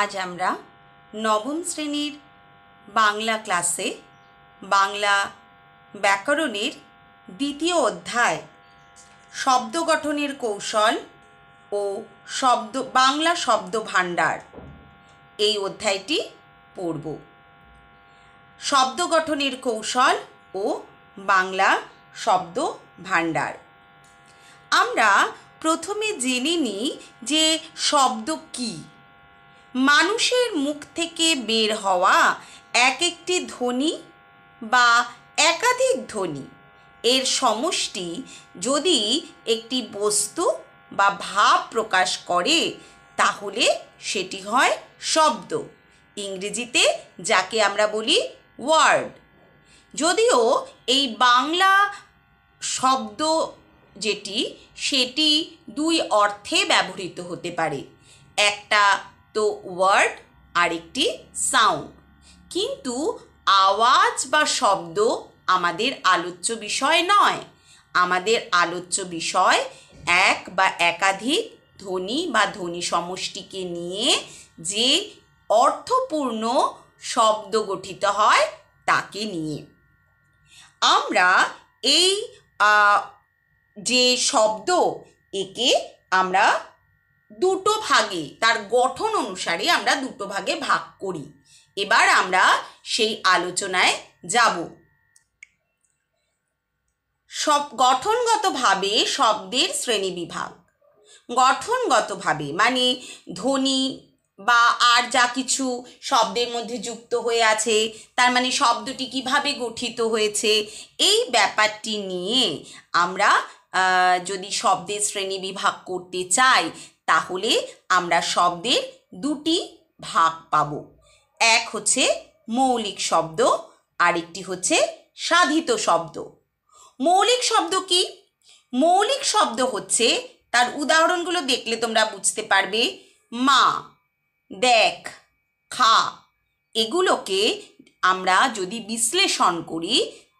আজ আমরা নবম শ্রেণীর বাংলা ক্লাসে বাংলা ব্যাকরণের দ্বিতীয় অধ্যায় শব্দ গঠনের কৌশল ও শব্দ বাংলা শব্দ ভাণ্ডার এই অধ্যায়টি পড়ব শব্দ গঠনের কৌশল ও বাংলা শব্দ ভাণ্ডার আমরা প্রথমে জেনে নিই যে শব্দ কী মানুষের মুখ থেকে বের হওয়া এক একটি ধ্বনি বা একাধিক ধ্বনি এর সমষ্টি যদি একটি বস্তু বা ভাব প্রকাশ করে তাহলে সেটি হয় শব্দ ইংরেজিতে যাকে আমরা বলি ওয়ার্ড যদিও এই বাংলা শব্দ যেটি সেটি দুই অর্থে ব্যবহৃত হতে পারে একটা তো ওয়ার্ড আরেকটি সাউন্ড কিন্তু আওয়াজ বা শব্দ আমাদের আলোচ্য বিষয় নয় আমাদের আলোচ্য বিষয় এক বা একাধিক ধ্বনি বা ধ্বনি সমষ্টিকে নিয়ে যে অর্থপূর্ণ শব্দ গঠিত হয় তাকে নিয়ে আমরা এই যে শব্দ একে আমরা দুটো ভাগে তার গঠন অনুসারে আমরা দুটো ভাগে ভাগ করি এবার আমরা সেই আলোচনায় যাব সব গঠনগতভাবে শব্দের শ্রেণী বিভাগ গঠনগতভাবে মানে ধ্বনি বা আর যা কিছু শব্দের মধ্যে যুক্ত হয়ে আছে তার মানে শব্দটি কিভাবে গঠিত হয়েছে এই ব্যাপারটি নিয়ে আমরা যদি শব্দের শ্রেণী বিভাগ করতে চাই তাহলে আমরা শব্দের দুটি ভাগ পাব এক হচ্ছে মৌলিক শব্দ আরেকটি হচ্ছে সাধিত শব্দ মৌলিক শব্দ কি মৌলিক শব্দ হচ্ছে তার উদাহরণগুলো দেখলে তোমরা বুঝতে পারবে মা দেখ খা এগুলোকে আমরা যদি বিশ্লেষণ করি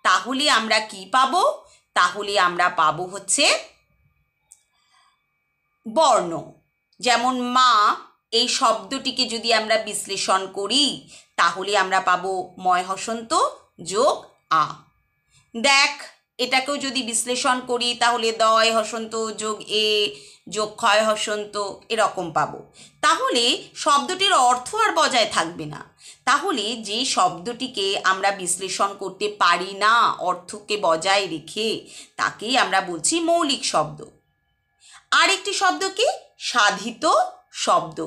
তাহলে আমরা কি পাবো তাহলে আমরা পাবো হচ্ছে বর্ণ যেমন মা এই শব্দটিকে যদি আমরা বিশ্লেষণ করি তাহলে আমরা পাবো ময় হসন্ত যোগ আ দেখ এটাকেও যদি বিশ্লেষণ করি তাহলে দয় হসন্ত যোগ এ যোগ ক্ষয় হসন্ত এরকম পাবো তাহলে শব্দটির অর্থ আর বজায় থাকবে না তাহলে যে শব্দটিকে আমরা বিশ্লেষণ করতে পারি না অর্থকে বজায় রেখে তাকেই আমরা বলছি মৌলিক শব্দ আরেকটি শব্দ কি সাধিত শব্দ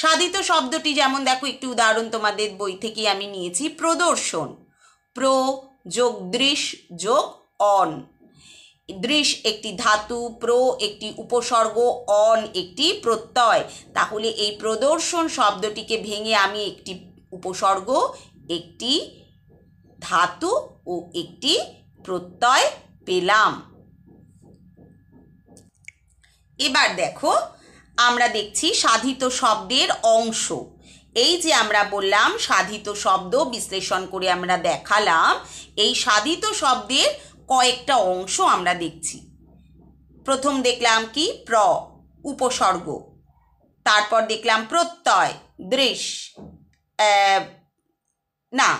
সাধিত শব্দটি যেমন দেখো একটি উদাহরণ তোমাদের বই থেকে আমি নিয়েছি প্রদর্শন প্র যোগ দৃশ যোগ অন দৃশ একটি ধাতু প্র একটি উপসর্গ অন একটি প্রত্যয় তাহলে এই প্রদর্শন শব্দটিকে ভেঙে আমি একটি উপসর্গ একটি ধাতু ও একটি প্রত্যয় পেলাম এবার দেখো আমরা দেখছি সাধিত শব্দের অংশ এই যে আমরা বললাম সাধিত শব্দ বিশ্লেষণ করে আমরা দেখালাম এই সাধিত শব্দের কয়েকটা অংশ আমরা দেখছি প্রথম দেখলাম কি প্র উপসর্গ তারপর দেখলাম প্রত্যয় দৃশ না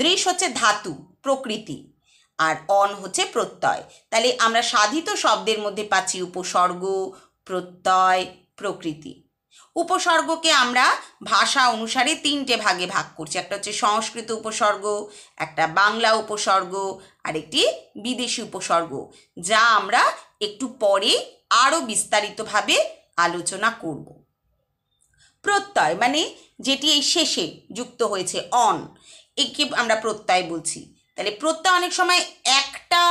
দৃশ হচ্ছে ধাতু প্রকৃতি আর অন হচ্ছে প্রত্যয় তাহলে আমরা সাধিত শব্দের মধ্যে পাচ্ছি উপসর্গ প্রত্যয় প্রকৃতি উপসর্গকে আমরা ভাষা অনুসারে তিনটে ভাগে ভাগ করছি একটা হচ্ছে সংস্কৃত উপসর্গ একটা বাংলা উপসর্গ আর একটি বিদেশি উপসর্গ যা আমরা একটু পরে আরও বিস্তারিতভাবে আলোচনা করব প্রত্যয় মানে যেটি এই শেষে যুক্ত হয়েছে অন একে আমরা প্রত্যয় বলছি তাহলে প্রত্যা অনেক সময় একটা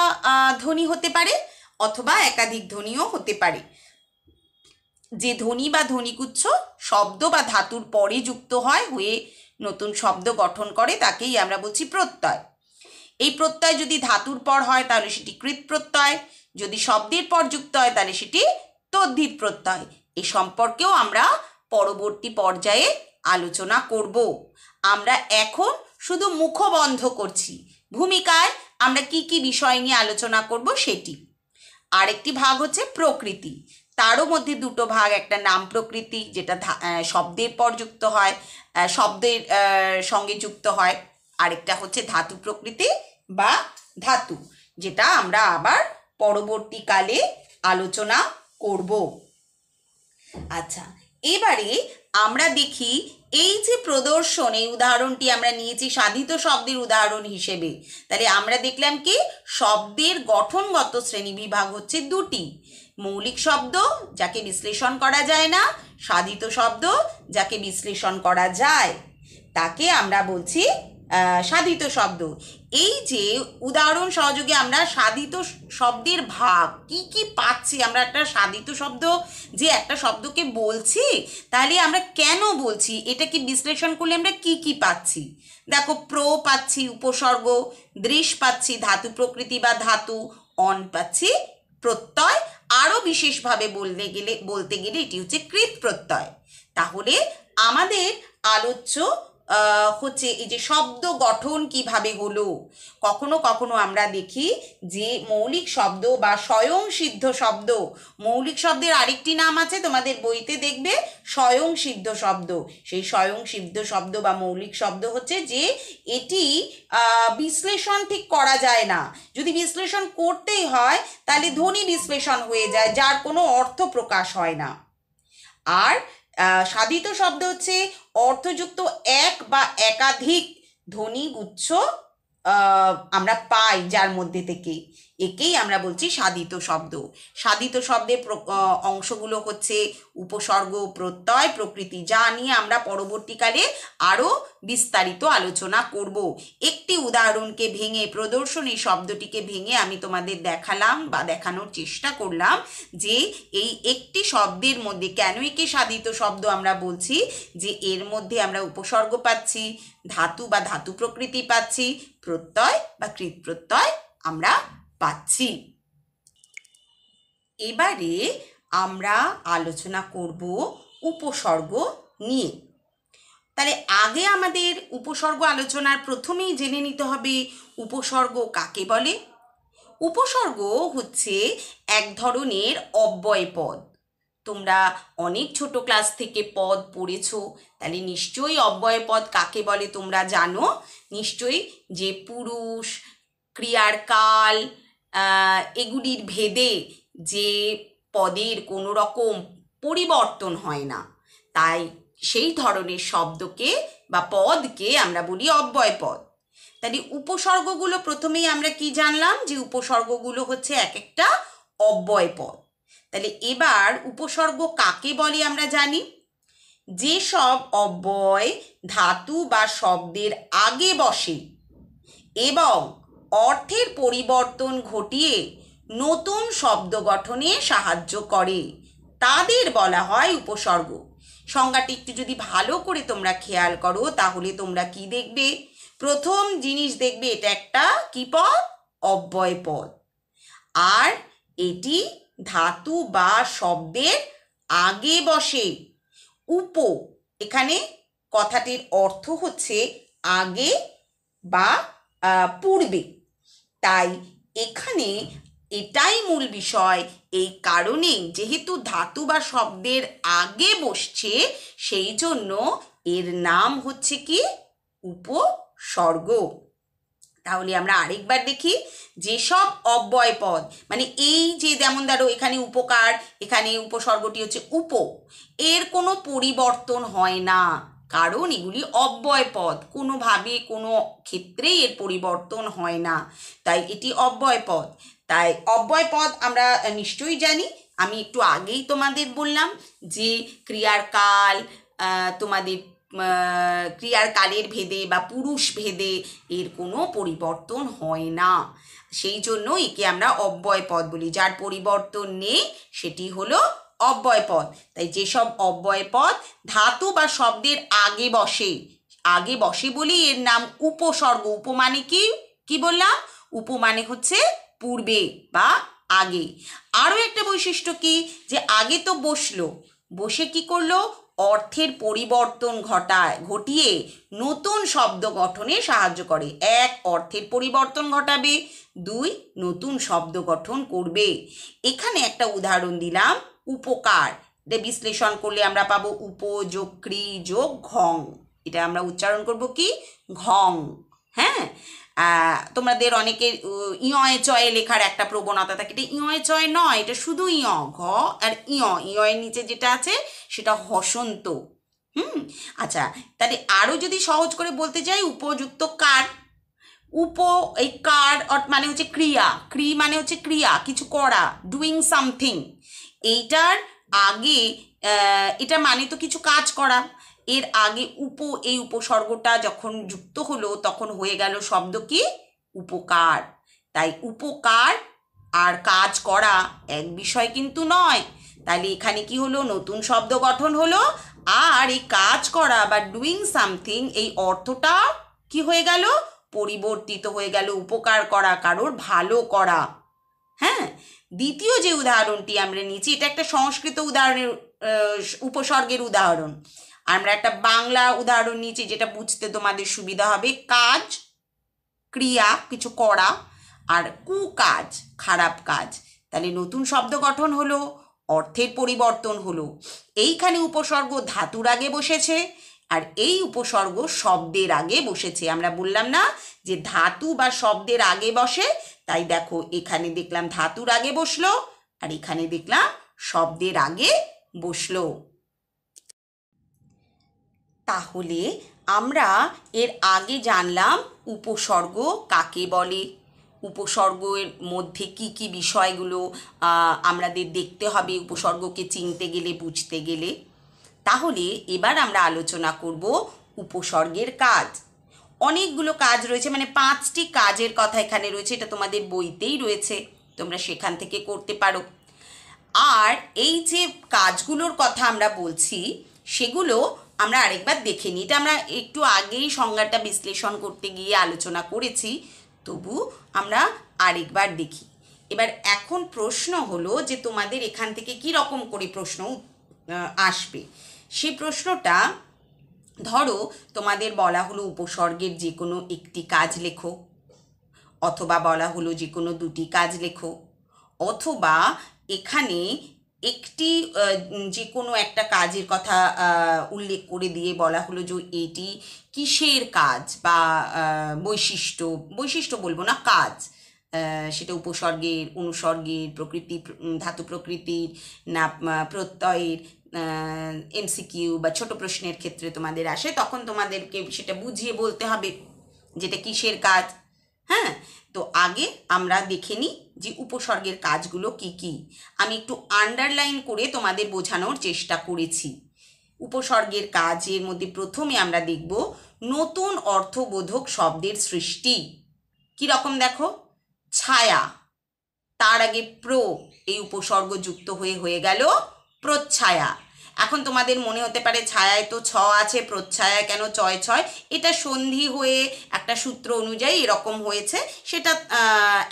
ধ্বনি হতে পারে অথবা একাধিক ধ্বনিও হতে পারে যে ধ্বনি বা ধ্বনিগুচ্ছ শব্দ বা ধাতুর পরে যুক্ত হয় হয়ে নতুন শব্দ গঠন করে তাকেই আমরা বলছি প্রত্যয় এই প্রত্যয় যদি ধাতুর পর হয় তাহলে সেটি কৃত প্রত্যয় যদি শব্দের পর যুক্ত হয় তাহলে সেটি তদ্ধিত প্রত্যয় এ সম্পর্কেও আমরা পরবর্তী পর্যায়ে আলোচনা করব আমরা এখন শুধু মুখবন্ধ করছি ভূমিকায় আমরা কি কি বিষয় নিয়ে আলোচনা করব সেটি আরেকটি ভাগ হচ্ছে প্রকৃতি তারও মধ্যে দুটো ভাগ একটা নাম প্রকৃতি যেটা শব্দের পর যুক্ত হয় শব্দের সঙ্গে যুক্ত হয় আরেকটা হচ্ছে ধাতু প্রকৃতি বা ধাতু যেটা আমরা আবার পরবর্তীকালে আলোচনা করব আচ্ছা এবারে আমরা দেখি এই যে প্রদর্শন এই উদাহরণটি আমরা নিয়েছি সাধিত শব্দের উদাহরণ হিসেবে তাহলে আমরা দেখলাম কি শব্দের গঠনগত শ্রেণী বিভাগ হচ্ছে দুটি মৌলিক শব্দ যাকে বিশ্লেষণ করা যায় না সাধিত শব্দ যাকে বিশ্লেষণ করা যায় তাকে আমরা বলছি সাধিত শব্দ এই যে উদাহরণ সহযোগে আমরা সাধিত শব্দের ভাগ কি কি পাচ্ছি আমরা একটা সাধিত শব্দ যে একটা শব্দকে বলছি তাহলে আমরা কেন বলছি এটা কি বিশ্লেষণ করলে আমরা কি কি পাচ্ছি দেখো প্র পাচ্ছি উপসর্গ দৃশ পাচ্ছি ধাতু প্রকৃতি বা ধাতু অন পাচ্ছি প্রত্যয় আরও বিশেষভাবে বলতে গেলে বলতে গেলে এটি হচ্ছে কৃত প্রত্যয় তাহলে আমাদের আলোচ্য হচ্ছে এই যে শব্দ গঠন কিভাবে হলো কখনো কখনো আমরা দেখি যে মৌলিক শব্দ বা স্বয়ং সিদ্ধ শব্দ মৌলিক শব্দের আরেকটি নাম আছে তোমাদের বইতে দেখবে স্বয়ং সিদ্ধ শব্দ সেই স্বয়ং সিদ্ধ শব্দ বা মৌলিক শব্দ হচ্ছে যে এটি বিশ্লেষণ ঠিক করা যায় না যদি বিশ্লেষণ করতেই হয় তাহলে ধ্বনি বিশ্লেষণ হয়ে যায় যার কোনো অর্থ প্রকাশ হয় না আর সাধিত শব্দ হচ্ছে অর্থযুক্ত এক বা একাধিক গুচ্ছ আমরা পাই যার মধ্যে থেকে একেই আমরা বলছি সাধিত শব্দ সাধিত শব্দের অংশগুলো হচ্ছে উপসর্গ প্রত্যয় প্রকৃতি যা নিয়ে আমরা পরবর্তীকালে আরও বিস্তারিত আলোচনা করব একটি উদাহরণকে ভেঙে প্রদর্শনী শব্দটিকে ভেঙে আমি তোমাদের দেখালাম বা দেখানোর চেষ্টা করলাম যে এই একটি শব্দের মধ্যে কেন একে সাধিত শব্দ আমরা বলছি যে এর মধ্যে আমরা উপসর্গ পাচ্ছি ধাতু বা ধাতু প্রকৃতি পাচ্ছি প্রত্যয় বা কৃত প্রত্যয় আমরা পাচ্ছি এবারে আমরা আলোচনা করব উপসর্গ নিয়ে তাহলে আগে আমাদের উপসর্গ আলোচনার প্রথমেই জেনে নিতে হবে উপসর্গ কাকে বলে উপসর্গ হচ্ছে এক ধরনের অব্যয় পদ তোমরা অনেক ছোট ক্লাস থেকে পদ পড়েছ তাহলে নিশ্চয়ই অব্যয় পদ কাকে বলে তোমরা জানো নিশ্চয়ই যে পুরুষ ক্রিয়ার কাল এগুলির ভেদে যে পদের কোনো রকম পরিবর্তন হয় না তাই সেই ধরনের শব্দকে বা পদকে আমরা বলি অব্যয় পদ তাহলে উপসর্গগুলো প্রথমেই আমরা কি জানলাম যে উপসর্গগুলো হচ্ছে এক একটা অব্যয় পদ তাহলে এবার উপসর্গ কাকে বলে আমরা জানি যে সব অব্যয় ধাতু বা শব্দের আগে বসে এবং অর্থের পরিবর্তন ঘটিয়ে নতুন শব্দ গঠনে সাহায্য করে তাদের বলা হয় উপসর্গ সংজ্ঞাটি একটু যদি ভালো করে তোমরা খেয়াল করো তাহলে তোমরা কি দেখবে প্রথম জিনিস দেখবে এটা একটা কি পদ অব্যয় পদ আর এটি ধাতু বা শব্দের আগে বসে উপ এখানে কথাটির অর্থ হচ্ছে আগে বা পূর্বে তাই এখানে এটাই মূল বিষয় এই কারণেই যেহেতু ধাতু বা শব্দের আগে বসছে সেই জন্য এর নাম হচ্ছে কি উপসর্গ তাহলে আমরা আরেকবার দেখি যেসব অব্যয় পদ মানে এই যে যেমন ধরো এখানে উপকার এখানে উপসর্গটি হচ্ছে উপ এর কোনো পরিবর্তন হয় না কারণ এগুলি অব্যয় পদ কোনোভাবে কোনো ক্ষেত্রেই এর পরিবর্তন হয় না তাই এটি অব্যয় পদ তাই অব্যয় পদ আমরা নিশ্চয়ই জানি আমি একটু আগেই তোমাদের বললাম যে ক্রিয়ার কাল তোমাদের ক্রিয়ার কালের ভেদে বা পুরুষ ভেদে এর কোনো পরিবর্তন হয় না সেই জন্য একে আমরা অব্যয় পদ বলি যার পরিবর্তন নেই সেটি হলো অব্যয় পদ তাই যেসব অব্যয় পদ ধাতু বা শব্দের আগে বসে আগে বসে বলি এর নাম উপসর্গ উপমানে কি কি বললাম উপমানে হচ্ছে পূর্বে বা আগে আরও একটা বৈশিষ্ট্য কি যে আগে তো বসলো বসে কি করলো অর্থের পরিবর্তন ঘটায় ঘটিয়ে নতুন শব্দ গঠনে সাহায্য করে এক অর্থের পরিবর্তন ঘটাবে দুই নতুন শব্দ গঠন করবে এখানে একটা উদাহরণ দিলাম উপকার বিশ্লেষণ করলে আমরা পাবো উপযোগ ক্রি যোগ ঘং এটা আমরা উচ্চারণ করব কি ঘং হ্যাঁ তোমাদের অনেকের ইয় চয়ে লেখার একটা প্রবণতা থাকে এটা ইয় চয় নয় এটা শুধু ইয় ঘ আর ইয় ইয়ের নিচে যেটা আছে সেটা হসন্ত হুম আচ্ছা তাহলে আরও যদি সহজ করে বলতে যাই উপযুক্ত কার উপ এই কার মানে হচ্ছে ক্রিয়া ক্রি মানে হচ্ছে ক্রিয়া কিছু করা ডুইং সামথিং এইটার আগে এটা মানে তো কিছু কাজ করা এর আগে উপ এই উপসর্গটা যখন যুক্ত হলো তখন হয়ে গেল শব্দ কি উপকার তাই উপকার আর কাজ করা এক বিষয় কিন্তু নয় তাহলে এখানে কি হলো নতুন শব্দ গঠন হলো আর এই কাজ করা বা ডুইং সামথিং এই অর্থটা কি হয়ে গেল পরিবর্তিত হয়ে গেল উপকার করা কারোর ভালো করা হ্যাঁ দ্বিতীয় যে উদাহরণটি আমরা নিচ্ছি এটা একটা সংস্কৃত উদাহরণের উপসর্গের উদাহরণ আমরা একটা বাংলা উদাহরণ নিয়েছি যেটা বুঝতে তোমাদের সুবিধা হবে কাজ ক্রিয়া কিছু করা আর কুকাজ খারাপ কাজ তাহলে নতুন শব্দ গঠন হলো অর্থের পরিবর্তন হলো এইখানে উপসর্গ ধাতুর আগে বসেছে আর এই উপসর্গ শব্দের আগে বসেছে আমরা বললাম না যে ধাতু বা শব্দের আগে বসে তাই দেখো এখানে দেখলাম ধাতুর আগে বসলো আর এখানে দেখলাম শব্দের আগে বসলো তাহলে আমরা এর আগে জানলাম উপসর্গ কাকে বলে উপসর্গের মধ্যে কি কি বিষয়গুলো আমাদের দেখতে হবে উপসর্গকে চিনতে গেলে বুঝতে গেলে তাহলে এবার আমরা আলোচনা করব উপসর্গের কাজ অনেকগুলো কাজ রয়েছে মানে পাঁচটি কাজের কথা এখানে রয়েছে এটা তোমাদের বইতেই রয়েছে তোমরা সেখান থেকে করতে পারো আর এই যে কাজগুলোর কথা আমরা বলছি সেগুলো আমরা আরেকবার দেখে নিই এটা আমরা একটু আগেই সংজ্ঞাটা বিশ্লেষণ করতে গিয়ে আলোচনা করেছি তবু আমরা আরেকবার দেখি এবার এখন প্রশ্ন হলো যে তোমাদের এখান থেকে কি রকম করে প্রশ্ন আসবে সে প্রশ্নটা ধরো তোমাদের বলা হলো উপসর্গের যে কোনো একটি কাজ লেখো অথবা বলা হলো যে কোনো দুটি কাজ লেখো অথবা এখানে একটি যে কোনো একটা কাজের কথা উল্লেখ করে দিয়ে বলা হলো যে এটি কিসের কাজ বা বৈশিষ্ট্য বৈশিষ্ট্য বলবো না কাজ সেটা উপসর্গের অনুসর্গের প্রকৃতি ধাতু প্রকৃতির না প্রত্যয়ের এমসিকিউ বা ছোট প্রশ্নের ক্ষেত্রে তোমাদের আসে তখন তোমাদেরকে সেটা বুঝিয়ে বলতে হবে যেটা কিসের কাজ হ্যাঁ তো আগে আমরা দেখে নিই যে উপসর্গের কাজগুলো কি কি আমি একটু আন্ডারলাইন করে তোমাদের বোঝানোর চেষ্টা করেছি উপসর্গের কাজের মধ্যে প্রথমে আমরা দেখব নতুন অর্থবোধক শব্দের সৃষ্টি কীরকম দেখো ছায়া তার আগে প্রো এই উপসর্গ যুক্ত হয়ে হয়ে গেল প্রচ্ছায়া এখন তোমাদের মনে হতে পারে ছায়ায় তো ছ আছে প্রচ্ছায়া কেন ছয় ছয় এটা সন্ধি হয়ে একটা সূত্র অনুযায়ী এরকম হয়েছে সেটা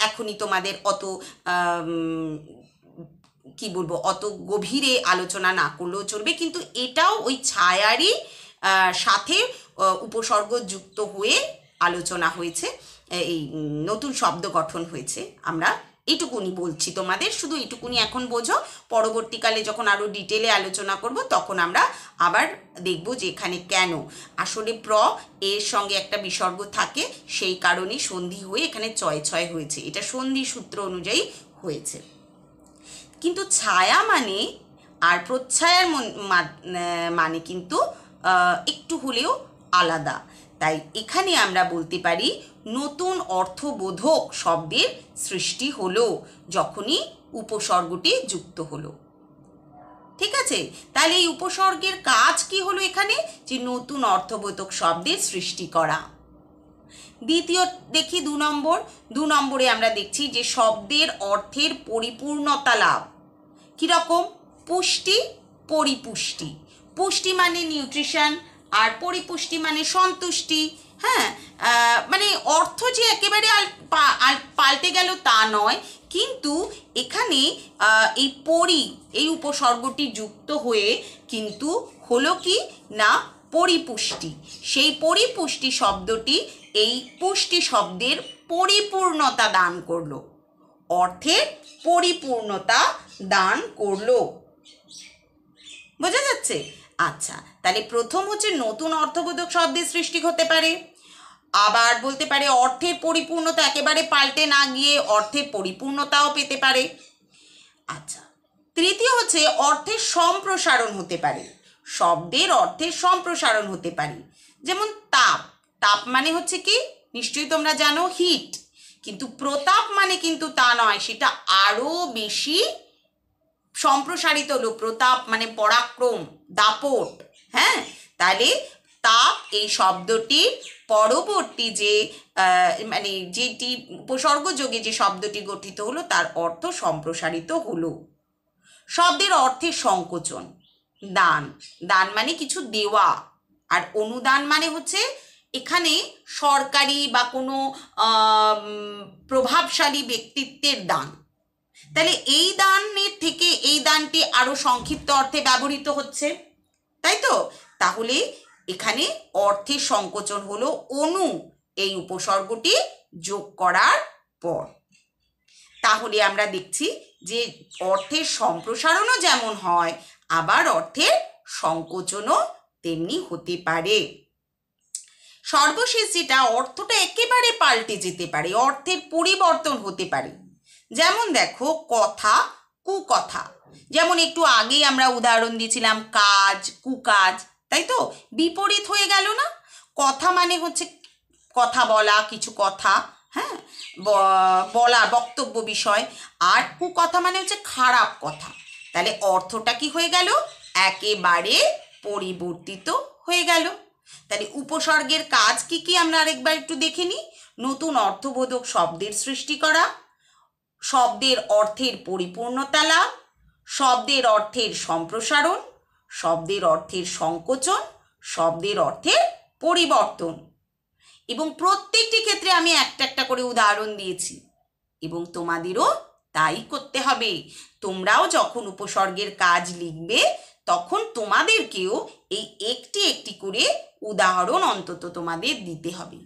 এখনই তোমাদের অত কি বলবো অত গভীরে আলোচনা না করলেও চলবে কিন্তু এটাও ওই ছায়ারই সাথে উপসর্গ যুক্ত হয়ে আলোচনা হয়েছে এই নতুন শব্দ গঠন হয়েছে আমরা এটুকুনি বলছি তোমাদের শুধু এটুকুনি এখন বোঝো পরবর্তীকালে যখন আরও ডিটেলে আলোচনা করব তখন আমরা আবার দেখব যে এখানে কেন আসলে প্র এর সঙ্গে একটা বিসর্গ থাকে সেই কারণে সন্ধি হয়ে এখানে ছয় ছয় হয়েছে এটা সন্ধি সূত্র অনুযায়ী হয়েছে কিন্তু ছায়া মানে আর প্রচ্ছায়ার মানে কিন্তু একটু হলেও আলাদা তাই এখানে আমরা বলতে পারি নতুন অর্থবোধক শব্দের সৃষ্টি হলো যখনই উপসর্গটি যুক্ত হলো ঠিক আছে তাহলে এই উপসর্গের কাজ কি হলো এখানে যে নতুন অর্থবোধক শব্দের সৃষ্টি করা দ্বিতীয় দেখি দু নম্বর দু নম্বরে আমরা দেখছি যে শব্দের অর্থের পরিপূর্ণতা লাভ কীরকম পুষ্টি পরিপুষ্টি পুষ্টি মানে নিউট্রিশন আর পরিপুষ্টি মানে সন্তুষ্টি হ্যাঁ মানে অর্থ যে একেবারে পাল্টে গেল তা নয় কিন্তু এখানে এই পরি এই উপসর্গটি যুক্ত হয়ে কিন্তু হলো কি না পরিপুষ্টি সেই পরিপুষ্টি শব্দটি এই পুষ্টি শব্দের পরিপূর্ণতা দান করলো অর্থের পরিপূর্ণতা দান করলো বোঝা যাচ্ছে আচ্ছা তাহলে প্রথম হচ্ছে নতুন অর্থবোধক শব্দের সৃষ্টি হতে পারে আবার বলতে পারে অর্থের পরিপূর্ণতা একেবারে পাল্টে না গিয়ে অর্থের পরিপূর্ণতাও পেতে পারে আচ্ছা তৃতীয় হচ্ছে অর্থের সম্প্রসারণ হতে পারে শব্দের অর্থের সম্প্রসারণ হতে পারে যেমন তাপ তাপ মানে হচ্ছে কি নিশ্চয়ই তোমরা জানো হিট কিন্তু প্রতাপ মানে কিন্তু তা নয় সেটা আরও বেশি সম্প্রসারিত হলো প্রতাপ মানে পরাক্রম দাপট হ্যাঁ তাহলে তাপ এই শব্দটি পরবর্তী যে মানে যেটি উপসর্গযোগে যে শব্দটি গঠিত হলো তার অর্থ সম্প্রসারিত হলো শব্দের অর্থে সংকোচন দান দান মানে কিছু দেওয়া আর অনুদান মানে হচ্ছে এখানে সরকারি বা কোনো প্রভাবশালী ব্যক্তিত্বের দান তাহলে এই দানের থেকে এই দানটি আরও সংক্ষিপ্ত অর্থে ব্যবহৃত হচ্ছে তাই তো তাহলে এখানে অর্থের সংকোচন হলো অনু এই উপসর্গটি যোগ করার পর তাহলে আমরা দেখছি যে অর্থের সম্প্রসারণও যেমন হয় আবার অর্থের সংকোচনও তেমনি হতে পারে সর্বশেষ যেটা অর্থটা একেবারে পাল্টে যেতে পারে অর্থের পরিবর্তন হতে পারে যেমন দেখো কথা কুকথা যেমন একটু আগেই আমরা উদাহরণ দিয়েছিলাম কাজ কুকাজ তাই তো বিপরীত হয়ে গেল না কথা মানে হচ্ছে কথা বলা কিছু কথা হ্যাঁ বলা বক্তব্য বিষয় আর কুকথা মানে হচ্ছে খারাপ কথা তাহলে অর্থটা কি হয়ে গেল একেবারে পরিবর্তিত হয়ে গেল তাহলে উপসর্গের কাজ কি কি আমরা আরেকবার একটু দেখে নিই নতুন অর্থবোধক শব্দের সৃষ্টি করা শব্দের অর্থের পরিপূর্ণতা লাভ শব্দের অর্থের সম্প্রসারণ শব্দের অর্থের সংকোচন শব্দের অর্থের পরিবর্তন এবং প্রত্যেকটি ক্ষেত্রে আমি একটা একটা করে উদাহরণ দিয়েছি এবং তোমাদেরও তাই করতে হবে তোমরাও যখন উপসর্গের কাজ লিখবে তখন তোমাদেরকেও এই একটি একটি করে উদাহরণ অন্তত তোমাদের দিতে হবে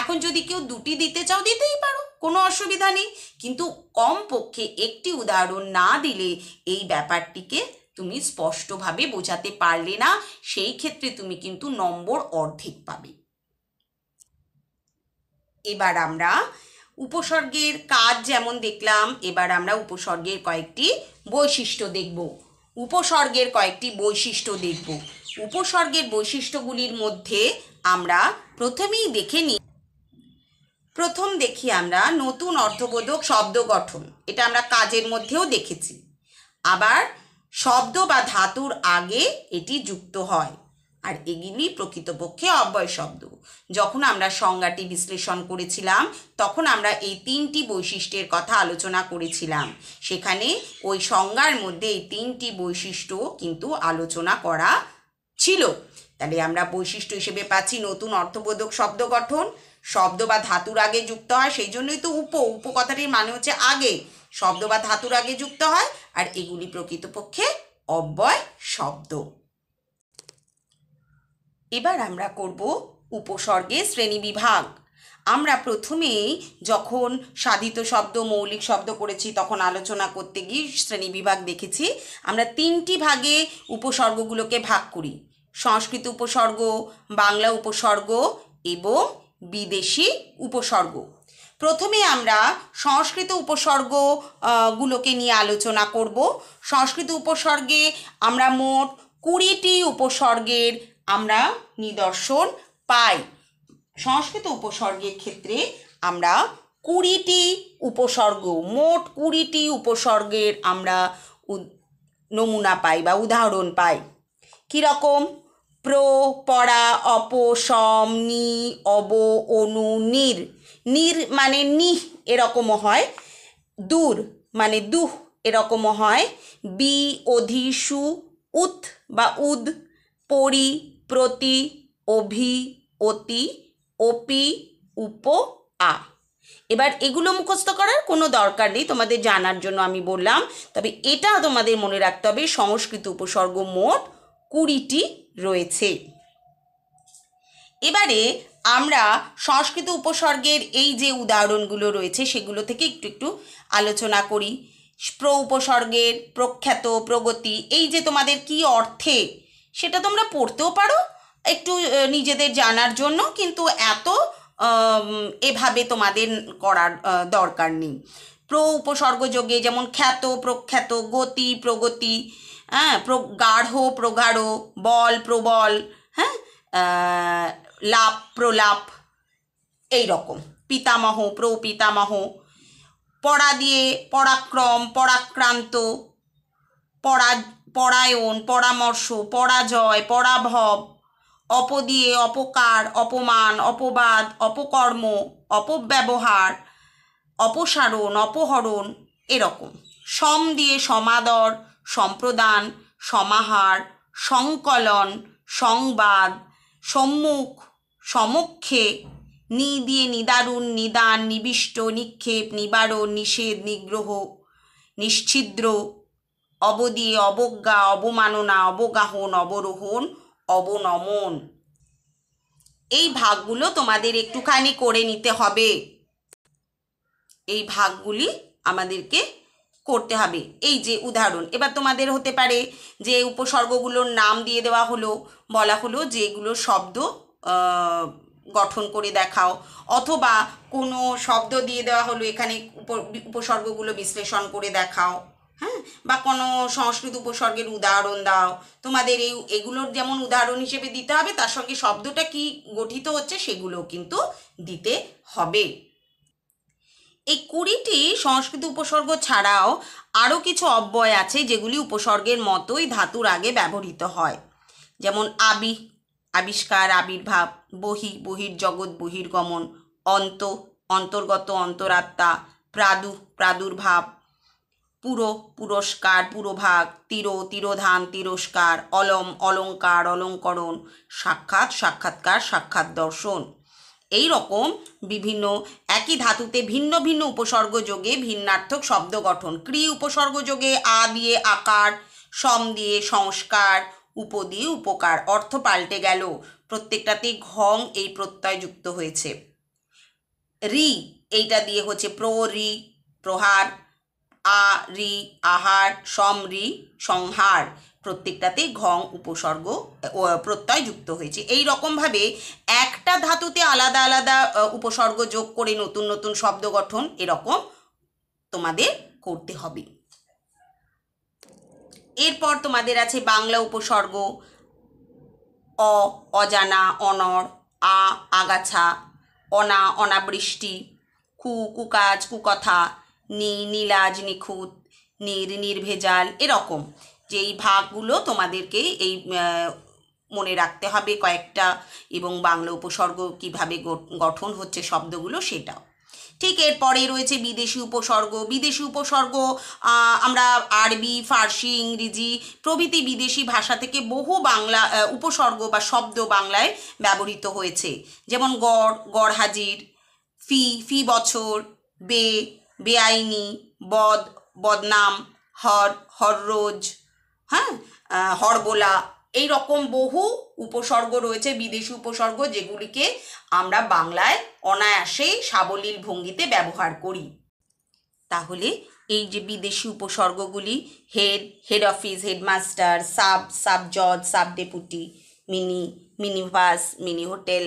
এখন যদি কেউ দুটি দিতে চাও দিতেই পারো কোনো অসুবিধা নেই কিন্তু কম পক্ষে একটি উদাহরণ না দিলে এই ব্যাপারটিকে তুমি স্পষ্টভাবে বোঝাতে পারলে না সেই ক্ষেত্রে তুমি কিন্তু নম্বর অর্ধেক পাবে এবার আমরা উপসর্গের কাজ যেমন দেখলাম এবার আমরা উপসর্গের কয়েকটি বৈশিষ্ট্য দেখব উপসর্গের কয়েকটি বৈশিষ্ট্য দেখব উপসর্গের বৈশিষ্ট্যগুলির মধ্যে আমরা প্রথমেই দেখে নিই প্রথম দেখি আমরা নতুন অর্থবোধক শব্দ গঠন এটা আমরা কাজের মধ্যেও দেখেছি আবার শব্দ বা ধাতুর আগে এটি যুক্ত হয় আর এগুলি প্রকৃতপক্ষে অব্যয় শব্দ যখন আমরা সংজ্ঞাটি বিশ্লেষণ করেছিলাম তখন আমরা এই তিনটি বৈশিষ্ট্যের কথা আলোচনা করেছিলাম সেখানে ওই সংজ্ঞার মধ্যে এই তিনটি বৈশিষ্ট্য কিন্তু আলোচনা করা ছিল তাহলে আমরা বৈশিষ্ট্য হিসেবে পাচ্ছি নতুন অর্থবোধক শব্দ গঠন শব্দ বা ধাতুর আগে যুক্ত হয় সেই জন্যই তো উপ উপ কথাটির মানে হচ্ছে আগে শব্দ বা ধাতুর আগে যুক্ত হয় আর এগুলি প্রকৃতপক্ষে অব্যয় শব্দ এবার আমরা করব উপসর্গে শ্রেণী বিভাগ আমরা প্রথমেই যখন সাধিত শব্দ মৌলিক শব্দ করেছি তখন আলোচনা করতে গিয়ে শ্রেণী বিভাগ দেখেছি আমরা তিনটি ভাগে উপসর্গগুলোকে ভাগ করি সংস্কৃত উপসর্গ বাংলা উপসর্গ এবং বিদেশি উপসর্গ প্রথমে আমরা সংস্কৃত উপসর্গ গুলোকে নিয়ে আলোচনা করব সংস্কৃত উপসর্গে আমরা মোট কুড়িটি উপসর্গের আমরা নিদর্শন পাই সংস্কৃত উপসর্গের ক্ষেত্রে আমরা কুড়িটি উপসর্গ মোট কুড়িটি উপসর্গের আমরা নমুনা পাই বা উদাহরণ পাই কীরকম প্র পড়া অপ সম নি অব অনু নির নির মানে নিহ এরকমও হয় দূর মানে দুহ এরকমও হয় বি অধিসু উত বা উদ পরি প্রতি অভি অতি অপি উপ আ এবার এগুলো মুখস্থ করার কোনো দরকার নেই তোমাদের জানার জন্য আমি বললাম তবে এটা তোমাদের মনে রাখতে হবে সংস্কৃত উপসর্গ মোট কুড়িটি রয়েছে এবারে আমরা সংস্কৃত উপসর্গের এই যে উদাহরণগুলো রয়েছে সেগুলো থেকে একটু একটু আলোচনা করি প্র উপসর্গের প্রখ্যাত প্রগতি এই যে তোমাদের কি অর্থে সেটা তোমরা পড়তেও পারো একটু নিজেদের জানার জন্য কিন্তু এত এভাবে তোমাদের করার দরকার নেই প্র উপসর্গযোগে যেমন খ্যাত প্রখ্যাত গতি প্রগতি হ্যাঁ প্র গাঢ় প্রগাঢ় বল প্রবল হ্যাঁ লাভ প্রলাপ এই রকম পিতামহ প্রপিতামহ পড়া দিয়ে পরাক্রম পরাক্রান্ত পরা পরায়ণ পরামর্শ পরাজয় পরাভব অপ দিয়ে অপকার অপমান অপবাদ অপকর্ম অপব্যবহার অপসারণ অপহরণ এরকম সম দিয়ে সমাদর সম্প্রদান সমাহার সংকলন সংবাদ সম্মুখ সমক্ষে নি দিয়ে নিদারুণ নিদান নিবিষ্ট নিক্ষেপ নিবারণ নিষেধ নিগ্রহ নিশ্ছিদ্র অবদি অবজ্ঞা অবমাননা অবগাহন অবরোহণ অবনমন এই ভাগগুলো তোমাদের একটুখানি করে নিতে হবে এই ভাগগুলি আমাদেরকে করতে হবে এই যে উদাহরণ এবার তোমাদের হতে পারে যে উপসর্গগুলোর নাম দিয়ে দেওয়া হলো বলা হলো যে এগুলো শব্দ গঠন করে দেখাও অথবা কোনো শব্দ দিয়ে দেওয়া হলো এখানে উপসর্গগুলো বিশ্লেষণ করে দেখাও হ্যাঁ বা কোনো সংস্কৃত উপসর্গের উদাহরণ দাও তোমাদের এই এগুলোর যেমন উদাহরণ হিসেবে দিতে হবে তার সঙ্গে শব্দটা কি গঠিত হচ্ছে সেগুলো কিন্তু দিতে হবে এই কুড়িটি সংস্কৃত উপসর্গ ছাড়াও আরও কিছু অব্যয় আছে যেগুলি উপসর্গের মতোই ধাতুর আগে ব্যবহৃত হয় যেমন আবি আবিষ্কার আবির্ভাব বহি বহির জগৎ বহির্গমন অন্ত অন্তর্গত অন্তরাত্মা প্রাদু প্রাদুর্ভাব পুরো পুরস্কার পুরোভাগ তীর তিরোধান তিরস্কার অলম অলঙ্কার অলঙ্করণ সাক্ষাৎ সাক্ষাৎকার সাক্ষাৎ দর্শন এই রকম বিভিন্ন একই ধাতুতে ভিন্ন ভিন্ন উপসর্গ যোগে ভিন্নার্থক শব্দ গঠন ক্রি উপসর্গ যোগে আ দিয়ে আকার সম দিয়ে সংস্কার উপ দিয়ে উপকার অর্থ পাল্টে গেল প্রত্যেকটাতে ঘং এই প্রত্যয় যুক্ত হয়েছে রি এইটা দিয়ে হচ্ছে প্র রি প্রহার আ রি আহার সম রি সংহার প্রত্যেকটাতেই ঘং উপসর্গ প্রত্যয় যুক্ত হয়েছে এই রকমভাবে একটা ধাতুতে আলাদা আলাদা উপসর্গ যোগ করে নতুন নতুন শব্দ গঠন এরকম তোমাদের করতে হবে এরপর তোমাদের আছে বাংলা উপসর্গ অ অজানা অনর আ আগাছা অনা অনাবৃষ্টি কু কুকাজ কুকথা নি নীলাজ নিখুঁত নির নির্ভেজাল এরকম যেই ভাগগুলো তোমাদেরকে এই মনে রাখতে হবে কয়েকটা এবং বাংলা উপসর্গ কিভাবে গঠন হচ্ছে শব্দগুলো সেটাও ঠিক এরপরে রয়েছে বিদেশি উপসর্গ বিদেশি উপসর্গ আমরা আরবি ফার্সি ইংরেজি প্রভৃতি বিদেশি ভাষা থেকে বহু বাংলা উপসর্গ বা শব্দ বাংলায় ব্যবহৃত হয়েছে যেমন গড় গড় হাজির ফি ফি বছর বে বেআইনি বদ বদনাম হর হররোজ হ্যাঁ হরবোলা এই রকম বহু উপসর্গ রয়েছে বিদেশি উপসর্গ যেগুলিকে আমরা বাংলায় অনায়াসেই সাবলীল ভঙ্গিতে ব্যবহার করি তাহলে এই যে বিদেশি উপসর্গগুলি head head office headmaster sub sub জজ sub deputy mini mini bus mini hotel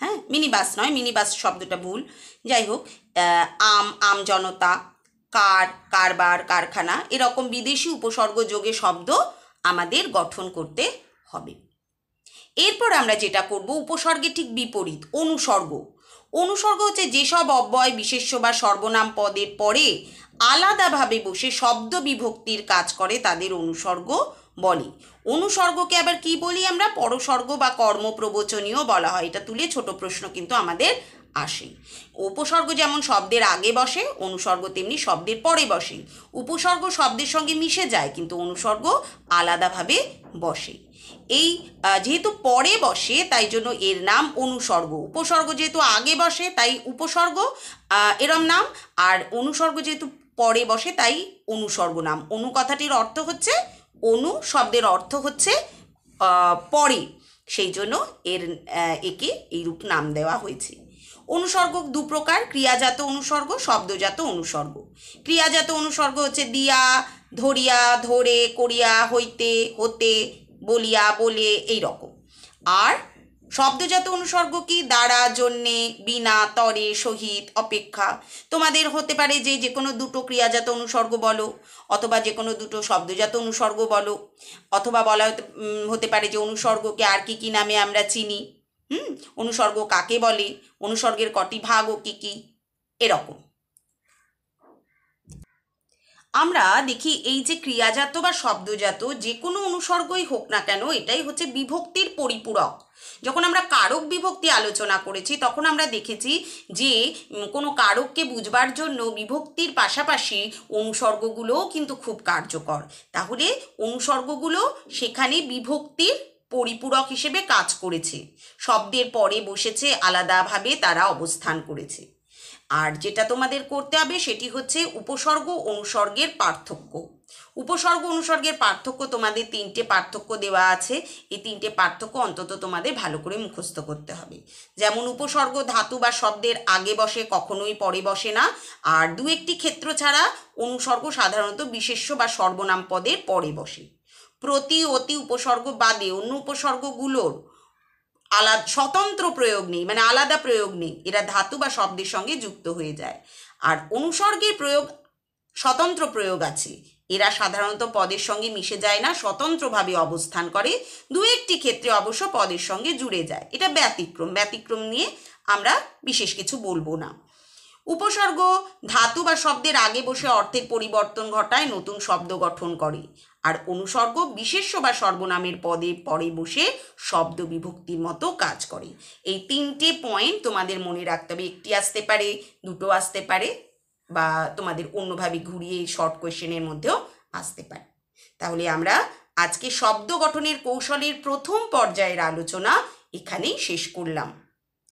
হ্যাঁ মিনি বাস নয় মিনি বাস শব্দটা ভুল যাই হোক আম আম জনতা কার কারবার কারখানা এরকম বিদেশি উপসর্গ যোগে শব্দ আমাদের গঠন করতে হবে এরপর আমরা যেটা করব উপসর্গে ঠিক বিপরীত অনুসর্গ অনুসর্গ হচ্ছে যেসব অব্যয় বিশেষ্য বা সর্বনাম পদের পরে আলাদাভাবে বসে শব্দ বিভক্তির কাজ করে তাদের অনুসর্গ বলে অনুসর্গকে আবার কি বলি আমরা পরসর্গ বা কর্মপ্রবচনীয় বলা হয় এটা তুলে ছোট প্রশ্ন কিন্তু আমাদের আসে উপসর্গ যেমন শব্দের আগে বসে অনুসর্গ তেমনি শব্দের পরে বসে উপসর্গ শব্দের সঙ্গে মিশে যায় কিন্তু অনুসর্গ আলাদাভাবে বসে এই যেহেতু পরে বসে তাই জন্য এর নাম অনুসর্গ উপসর্গ যেহেতু আগে বসে তাই উপসর্গ এরম নাম আর অনুসর্গ যেহেতু পরে বসে তাই অনুসর্গ নাম অনু কথাটির অর্থ হচ্ছে অনু শব্দের অর্থ হচ্ছে পরে সেই জন্য এর একে এইরূপ নাম দেওয়া হয়েছে অনুসর্গ দু প্রকার ক্রিয়াজাত অনুসর্গ শব্দজাত অনুসর্গ ক্রিয়াজাত অনুসর্গ হচ্ছে দিয়া ধরিয়া ধরে করিয়া হইতে হতে বলিয়া বলে এই রকম আর শব্দজাত অনুসর্গ কি দ্বারা জন্যে বিনা তরে সহিত অপেক্ষা তোমাদের হতে পারে যে যে কোনো দুটো ক্রিয়াজাত অনুসর্গ বলো অথবা যে কোনো দুটো শব্দজাত অনুসর্গ বলো অথবা বলা হতে পারে যে অনুসর্গকে আর কি কী নামে আমরা চিনি হুম অনুসর্গ কাকে বলে অনুসর্গের কটি ভাগ ও কী কী এরকম আমরা দেখি এই যে ক্রিয়াজাত বা শব্দজাত যে কোনো অনুসর্গই হোক না কেন এটাই হচ্ছে বিভক্তির পরিপূরক যখন আমরা কারক বিভক্তি আলোচনা করেছি তখন আমরা দেখেছি যে কোনো কারককে বুঝবার জন্য বিভক্তির পাশাপাশি অনুসর্গগুলোও কিন্তু খুব কার্যকর তাহলে অনুসর্গগুলো সেখানে বিভক্তির পরিপূরক হিসেবে কাজ করেছে শব্দের পরে বসেছে আলাদাভাবে তারা অবস্থান করেছে আর যেটা তোমাদের করতে হবে সেটি হচ্ছে উপসর্গ অনুসর্গের পার্থক্য উপসর্গ অনুসর্গের পার্থক্য তোমাদের তিনটে পার্থক্য দেওয়া আছে এই তিনটে পার্থক্য অন্তত তোমাদের ভালো করে মুখস্থ করতে হবে যেমন উপসর্গ ধাতু বা শব্দের আগে বসে কখনোই পরে বসে না আর দু একটি ক্ষেত্র ছাড়া অনুসর্গ সাধারণত বিশেষ্য বা সর্বনাম পদের পরে বসে প্রতি অতি উপসর্গ বাদে অন্য উপসর্গগুলোর আলা স্বতন্ত্র প্রয়োগ নেই মানে আলাদা প্রয়োগ নেই এরা ধাতু বা শব্দের সঙ্গে যুক্ত হয়ে যায় আর অনুসর্গের প্রয়োগ স্বতন্ত্র প্রয়োগ আছে এরা সাধারণত পদের সঙ্গে মিশে যায় না স্বতন্ত্রভাবে অবস্থান করে দু একটি ক্ষেত্রে অবশ্য পদের সঙ্গে জুড়ে যায় এটা ব্যতিক্রম ব্যতিক্রম নিয়ে আমরা বিশেষ কিছু বলবো না উপসর্গ ধাতু বা শব্দের আগে বসে অর্থের পরিবর্তন ঘটায় নতুন শব্দ গঠন করে আর অনুসর্গ বিশেষ্য বা সর্বনামের পদে পরে বসে শব্দ বিভক্তির মতো কাজ করে এই তিনটে পয়েন্ট তোমাদের মনে রাখতে হবে একটি আসতে পারে দুটো আসতে পারে বা তোমাদের অন্যভাবে ঘুরিয়ে শর্ট কোয়েশ্চেনের মধ্যেও আসতে পারে তাহলে আমরা আজকে শব্দ গঠনের কৌশলের প্রথম পর্যায়ের আলোচনা এখানেই শেষ করলাম